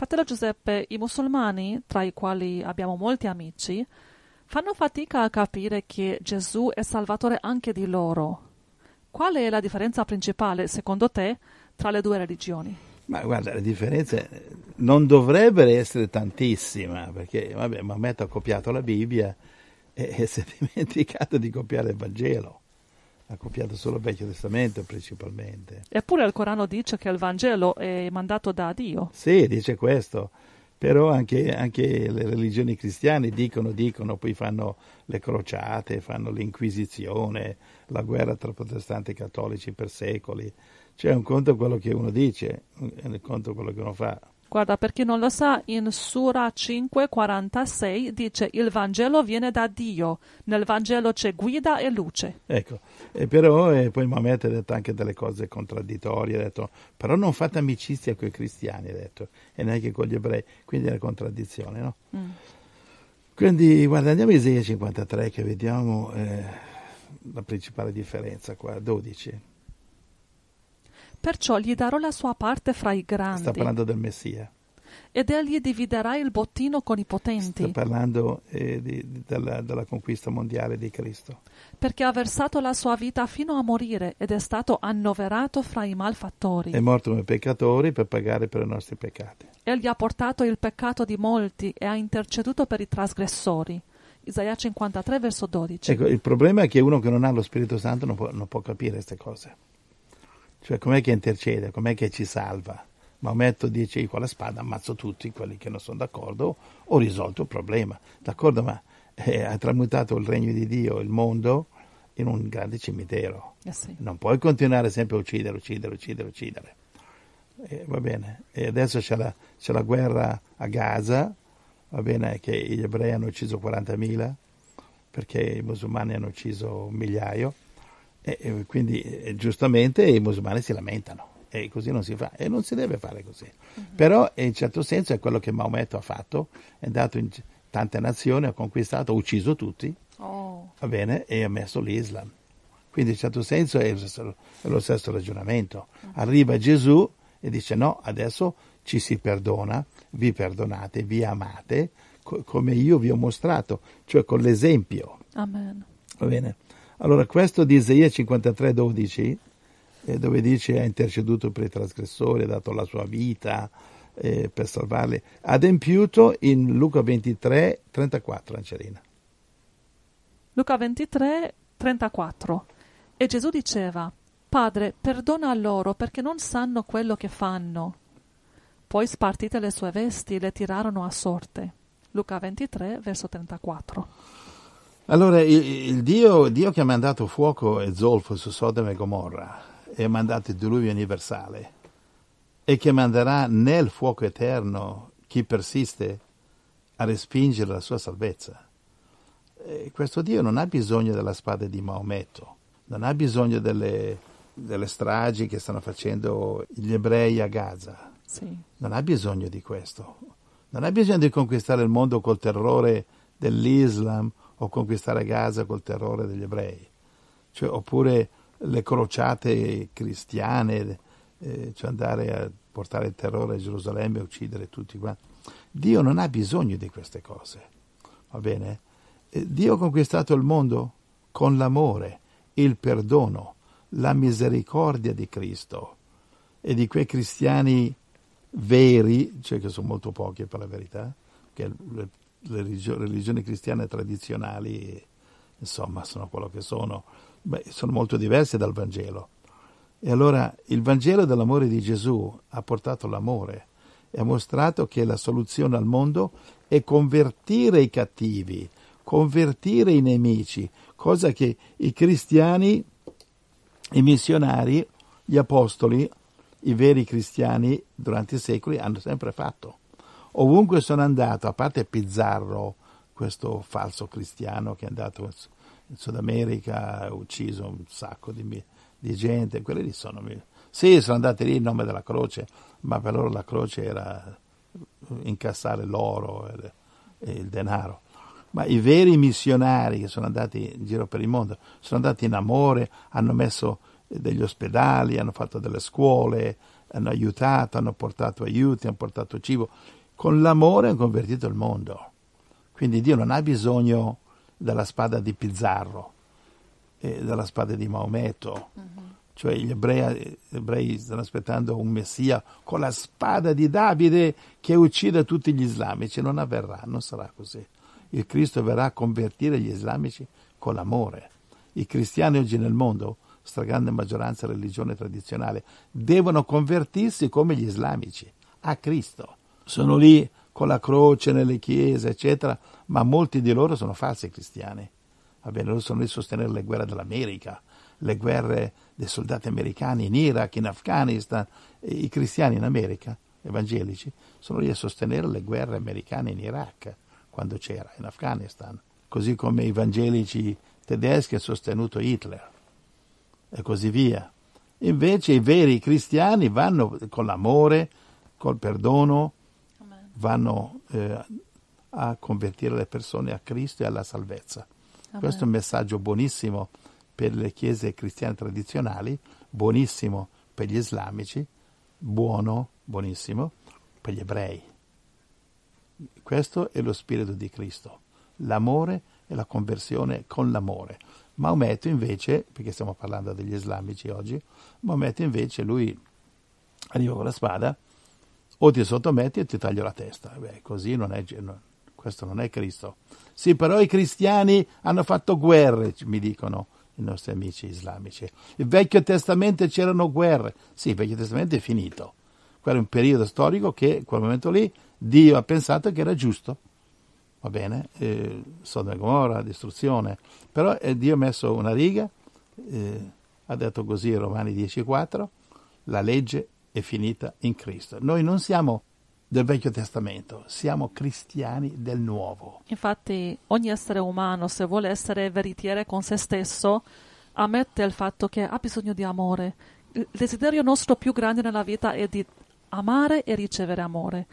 Fratello Giuseppe, i musulmani, tra i quali abbiamo molti amici, fanno fatica a capire che Gesù è salvatore anche di loro. Qual è la differenza principale, secondo te, tra le due religioni? Ma guarda, le differenze non dovrebbero essere tantissime, perché vabbè, Maometto ha copiato la Bibbia e, e si è dimenticato di copiare il Vangelo ha copiato solo il Vecchio Testamento principalmente. Eppure il Corano dice che il Vangelo è mandato da Dio. Sì, dice questo, però anche, anche le religioni cristiane dicono, dicono, poi fanno le crociate, fanno l'Inquisizione, la guerra tra protestanti e cattolici per secoli. Cioè, è un conto quello che uno dice, è un conto quello che uno fa. Guarda, per chi non lo sa, in Sura 5,46 dice il Vangelo viene da Dio, nel Vangelo c'è guida e luce. Ecco, e però e eh, poi Mamet ha detto anche delle cose contraddittorie, ha detto però non fate amicizia con i cristiani, ha detto, e neanche con gli ebrei, quindi è una contraddizione, no? Mm. Quindi guarda, andiamo a Isaia 53 che vediamo eh, la principale differenza qua, 12. Perciò gli darò la sua parte fra i grandi. Sta parlando del Messia. Ed egli dividerà il bottino con i potenti. Sta parlando eh, di, di, della, della conquista mondiale di Cristo. Perché ha versato la sua vita fino a morire ed è stato annoverato fra i malfattori. È morto come peccatori per pagare per i nostri peccati. Egli ha portato il peccato di molti e ha interceduto per i trasgressori. Isaia 53, verso 12. Ecco, il problema è che uno che non ha lo Spirito Santo non può, non può capire queste cose. Cioè com'è che intercede, com'è che ci salva? Maometto dice io con la spada ammazzo tutti quelli che non sono d'accordo, ho risolto il problema. D'accordo, ma eh, ha tramutato il regno di Dio, il mondo, in un grande cimitero. Eh sì. Non puoi continuare sempre a uccidere, uccidere, uccidere, uccidere. Eh, va bene, e adesso c'è la, c'è la, guerra a Gaza, va bene che gli ebrei hanno ucciso 40.000 perché i musulmani hanno ucciso un migliaio. E quindi eh, giustamente i musulmani si lamentano e così non si fa e non si deve fare così. Uh-huh. Però in certo senso è quello che Maometto ha fatto, è andato in tante nazioni, ha conquistato, ha ucciso tutti, oh. va bene, e ha messo l'Islam. Quindi in certo senso è lo stesso, è lo stesso ragionamento. Uh-huh. Arriva Gesù e dice no, adesso ci si perdona, vi perdonate, vi amate, co- come io vi ho mostrato, cioè con l'esempio. Amen. Va bene? Allora questo di Isaia 53,12, eh, dove dice ha interceduto per i trasgressori, ha dato la sua vita eh, per salvarli, adempiuto in Luca 23, 34, Angelina. Luca 23, 34. E Gesù diceva, Padre, perdona a loro perché non sanno quello che fanno. Poi spartite le sue vesti, le tirarono a sorte. Luca 23, verso 34. Allora, il, il Dio, Dio, che ha mandato fuoco e zolfo su Sodoma e Gomorra e ha mandato il diluvio universale e che manderà nel fuoco eterno chi persiste a respingere la sua salvezza. E questo Dio non ha bisogno della spada di Maometto, non ha bisogno delle, delle stragi che stanno facendo gli ebrei a Gaza. Sì. Non ha bisogno di questo. Non ha bisogno di conquistare il mondo col terrore dell'Islam o conquistare Gaza col terrore degli ebrei, cioè, oppure le crociate cristiane, eh, cioè andare a portare il terrore a Gerusalemme e uccidere tutti quanti. Dio non ha bisogno di queste cose, va bene? Eh, Dio ha conquistato il mondo con l'amore, il perdono, la misericordia di Cristo e di quei cristiani veri, cioè che sono molto pochi per la verità, che le religioni, cristiane tradizionali, insomma, sono quello che sono, Beh, sono molto diverse dal Vangelo. E allora il Vangelo dell'amore di Gesù ha portato l'amore e ha mostrato che la soluzione al mondo è convertire i cattivi, convertire i nemici, cosa che i cristiani, i missionari, gli apostoli, i veri cristiani durante i secoli hanno sempre fatto. Ovunque sono andato, a parte Pizzarro, questo falso cristiano che è andato in Sud America, ha ucciso un sacco di, di gente, quelli lì sono... Sì, sono andati lì in nome della croce, ma per loro la croce era incassare l'oro e, e il denaro. Ma i veri missionari che sono andati in giro per il mondo sono andati in amore, hanno messo degli ospedali, hanno fatto delle scuole, hanno aiutato, hanno portato aiuti, hanno portato cibo con l'amore hanno convertito il mondo. Quindi Dio non ha bisogno della spada di Pizzarro, eh, dalla spada di Maometto. Uh-huh. Cioè gli ebrei, gli ebrei, stanno aspettando un messia con la spada di Davide che uccida tutti gli islamici. Non avverrà, non sarà così. Il Cristo verrà a convertire gli islamici con l'amore. I cristiani oggi nel mondo, stragrande maggioranza religione tradizionale, devono convertirsi come gli islamici, a Cristo sono lì con la croce nelle chiese, eccetera, ma molti di loro sono falsi cristiani. Va bene, loro sono lì a sostenere le guerre dell'America, le guerre dei soldati americani in Iraq, in Afghanistan, i cristiani in America, evangelici, sono lì a sostenere le guerre americane in Iraq, quando c'era, in Afghanistan, così come i evangelici tedeschi hanno sostenuto Hitler e così via. Invece i veri cristiani vanno con l'amore, col perdono, vanno eh, a convertire le persone a Cristo e alla salvezza. Ah, Questo è un messaggio buonissimo per le chiese cristiane tradizionali, buonissimo per gli islamici, buono, buonissimo per gli ebrei. Questo è lo spirito di Cristo, l'amore e la conversione con l'amore. Maometto invece, perché stiamo parlando degli islamici oggi, Maometto invece lui arriva con la spada o ti sottometti e ti taglio la testa. Beh, così non è, questo non è Cristo. Sì, però i cristiani hanno fatto guerre, mi dicono i nostri amici islamici. Il Vecchio Testamento c'erano guerre. Sì, il Vecchio Testamento è finito. Quello è un periodo storico che, in quel momento lì, Dio ha pensato che era giusto. Va bene? Eh, Sodoma e Gomorra, distruzione. Però eh, Dio ha messo una riga, eh, ha detto così Romani 10.4, la legge e finita in Cristo. Noi non siamo del Vecchio Testamento, siamo cristiani del Nuovo. Infatti ogni essere umano, se vuole essere veritiere con se stesso, ammette il fatto che ha bisogno di amore. Il desiderio nostro più grande nella vita è di amare e ricevere amore.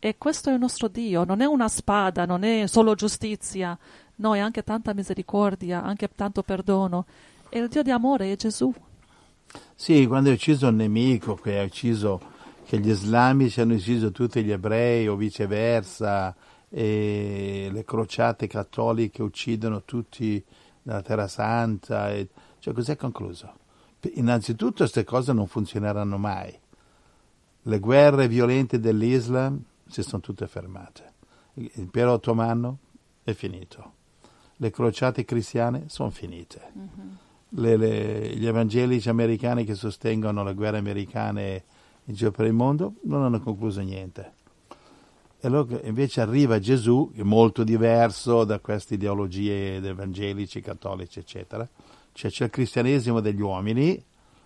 E questo è il nostro Dio, non è una spada, non è solo giustizia, no, è anche tanta misericordia, anche tanto perdono. E il Dio di amore è Gesù, sì, quando è ucciso il nemico che ha ucciso, che gli islamici hanno ucciso tutti gli ebrei o viceversa, e le crociate cattoliche uccidono tutti nella Terra Santa, e, cioè cos'è concluso? Innanzitutto queste cose non funzioneranno mai. Le guerre violente dell'Islam si sono tutte fermate. L'impero ottomano è finito. Le crociate cristiane sono finite. Mm-hmm le, le, gli evangelici americani che sostengono le guerre americane in giro per il mondo non hanno concluso niente. E allora invece arriva Gesù, che è molto diverso da queste ideologie evangelici, cattolici, eccetera. Cioè c'è il cristianesimo degli uomini,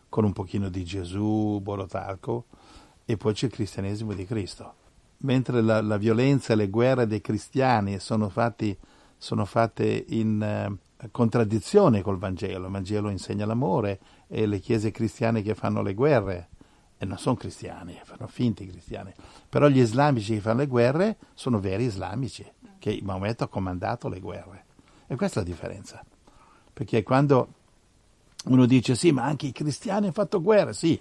con un pochino di Gesù, Borotarco, e poi c'è il cristianesimo di Cristo. Mentre la, la violenza e le guerre dei cristiani sono, fatti, sono fatte in eh, contraddizione col Vangelo. Il Vangelo insegna l'amore e le chiese cristiane che fanno le guerre, e non sono cristiani, fanno finti cristiani, però gli islamici che fanno le guerre sono veri islamici, che Maometto ha comandato le guerre. E questa è la differenza. Perché quando uno dice sì, ma anche i cristiani hanno fatto guerre, sì,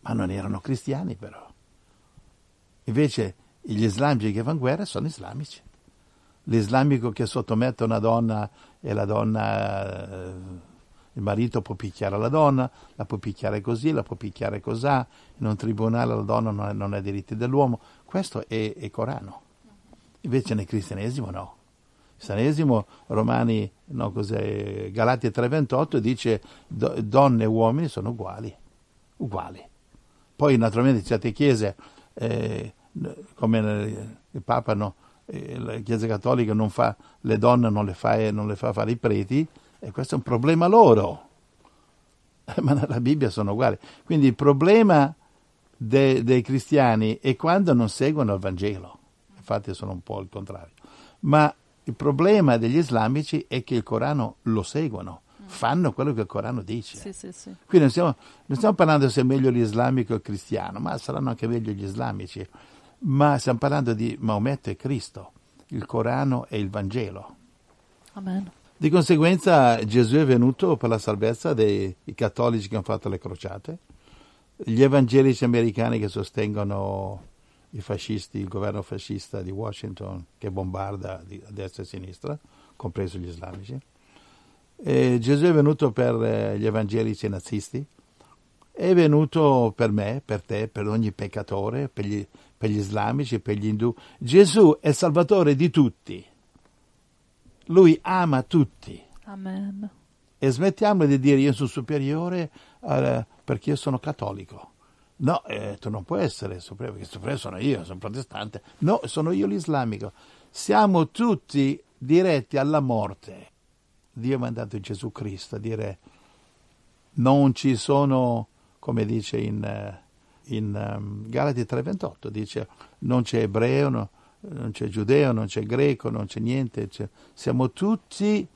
ma non erano cristiani però. Invece gli islamici che fanno guerre sono islamici l'islamico che sottomette una donna e la donna, eh, il marito può picchiare la donna, la può picchiare così, la può picchiare cos'ha, in un tribunale la donna non, è, non ha diritti dell'uomo, questo è, è Corano. Invece nel cristianesimo no. Il cristianesimo Romani, no, cos'è, Galati 3,28 dice do, donne e uomini sono uguali, uguali. Poi naturalmente certe chiese, eh, come il Papa no, la Chiesa Cattolica non fa, le donne non le, fa, eh, non le fa fare i preti, e questo è un problema loro. Eh, ma nella Bibbia sono uguali. Quindi il problema de, dei cristiani è quando non seguono il Vangelo. Infatti sono un po' il contrario. Ma il problema degli islamici è che il Corano lo seguono, fanno quello che il Corano dice. Sì, sì, sì. Qui non stiamo, non stiamo parlando se è meglio l'islamico o il cristiano, ma saranno anche meglio gli islamici ma stiamo parlando di Maometto e Cristo, il Corano e il Vangelo. Amen. Di conseguenza Gesù è venuto per la salvezza dei cattolici che hanno fatto le crociate, gli evangelici americani che sostengono i fascisti, il governo fascista di Washington che bombarda a destra e a sinistra, compreso gli islamici. E Gesù è venuto per eh, gli evangelici nazisti, è venuto per me, per te, per ogni peccatore, per gli, per gli islamici, per gli indù. Gesù è salvatore di tutti. Lui ama tutti. Amen. E smettiamo di dire io sono superiore eh, perché io sono cattolico. No, eh, tu non puoi essere superiore perché superiore sono io, sono protestante. No, sono io l'islamico. Siamo tutti diretti alla morte. Dio ha mandato Gesù Cristo a dire non ci sono come dice in, eh, in ehm, Galati 3:28, dice non c'è ebreo, no, non c'è giudeo, non c'è greco, non c'è niente, c'è, siamo tutti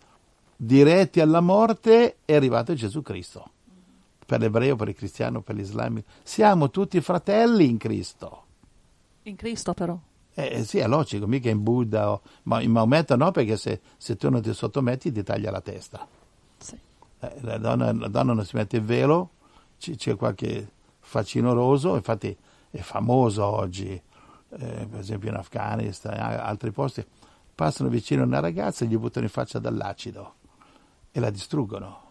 diretti alla morte è arrivato Gesù Cristo. Per l'ebreo, per il cristiano, per l'islamico, siamo tutti fratelli in Cristo. In Cristo però. Eh, eh, sì, è logico, mica in Buddha, o, ma in Maometto no, perché se, se, tu non ti sottometti ti taglia la testa. Sì. Eh, la, donna, la donna non si mette il velo, c- c'è qualche facinoroso, infatti è famoso oggi, eh, per esempio in Afghanistan e altri posti, passano vicino a una ragazza e gli buttano in faccia dell'acido e la distruggono.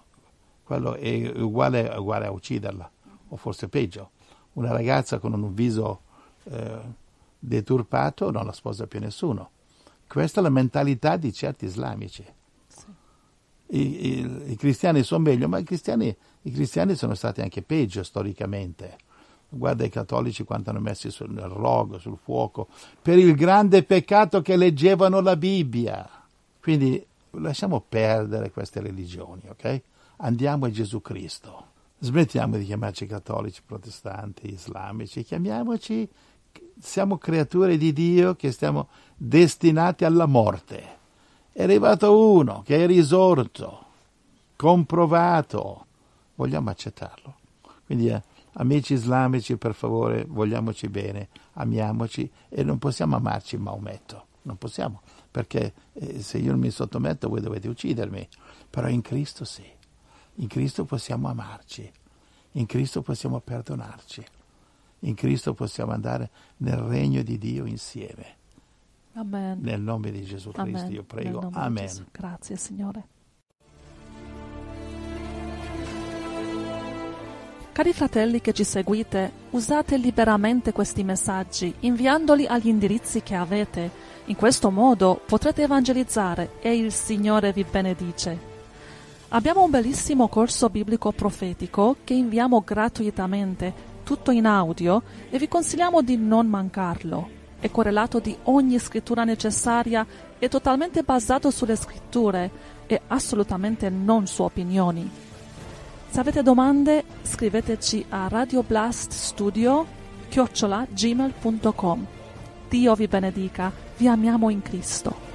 Quello è uguale, uguale a ucciderla, o forse peggio. Una ragazza con un viso eh, deturpato non la sposa più nessuno. Questa è la mentalità di certi islamici i, i, i cristiani sono meglio, ma i cristiani, i cristiani, sono stati anche peggio storicamente. Guarda i cattolici quanto hanno messo sul rogo, sul fuoco, per il grande peccato che leggevano la Bibbia. Quindi lasciamo perdere queste religioni, ok? Andiamo a Gesù Cristo. Smettiamo di chiamarci cattolici, protestanti, islamici, chiamiamoci, siamo creature di Dio che stiamo destinati alla morte è arrivato uno che è risorto, comprovato. Vogliamo accettarlo. Quindi, eh, amici islamici, per favore, vogliamoci bene, amiamoci e non possiamo amarci Maometto. Non possiamo, perché eh, se io mi sottometto voi dovete uccidermi. Però in Cristo sì. In Cristo possiamo amarci. In Cristo possiamo perdonarci. In Cristo possiamo andare nel regno di Dio insieme. Amen. Nel nome di Gesù Amen. Cristo io prego. Amen. Grazie Signore. Cari fratelli che ci seguite, usate liberamente questi messaggi inviandoli agli indirizzi che avete. In questo modo potrete evangelizzare e il Signore vi benedice. Abbiamo un bellissimo corso biblico profetico che inviamo gratuitamente, tutto in audio, e vi consigliamo di non mancarlo è correlato di ogni scrittura necessaria, è totalmente basato sulle scritture e assolutamente non su opinioni. Se avete domande scriveteci a radioblaststudio.gmail.com Dio vi benedica, vi amiamo in Cristo.